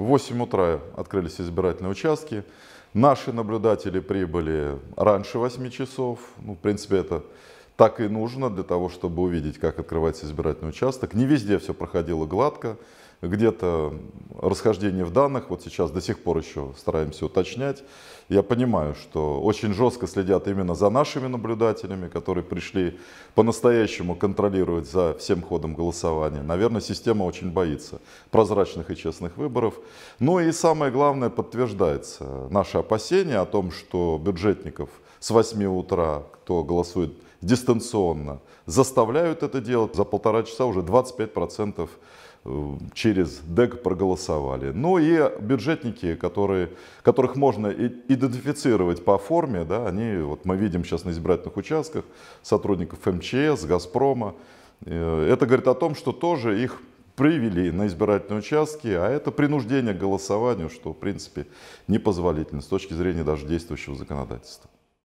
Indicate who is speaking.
Speaker 1: В 8 утра открылись избирательные участки. Наши наблюдатели прибыли раньше 8 часов. Ну, в принципе, это так и нужно для того, чтобы увидеть, как открывается избирательный участок. Не везде все проходило гладко где-то расхождение в данных, вот сейчас до сих пор еще стараемся уточнять. Я понимаю, что очень жестко следят именно за нашими наблюдателями, которые пришли по-настоящему контролировать за всем ходом голосования. Наверное, система очень боится прозрачных и честных выборов. Ну и самое главное, подтверждается наше опасение о том, что бюджетников с 8 утра, кто голосует дистанционно, заставляют это делать. За полтора часа уже 25% Э, через ДЭК проголосовали. Ну и бюджетники, которые, которых можно идентифицировать по форме, да, они, вот мы видим сейчас на избирательных участках сотрудников МЧС, Газпрома, э, это говорит о том, что тоже их привели на избирательные участки, а это принуждение к голосованию, что, в принципе, непозволительно с точки зрения даже действующего законодательства.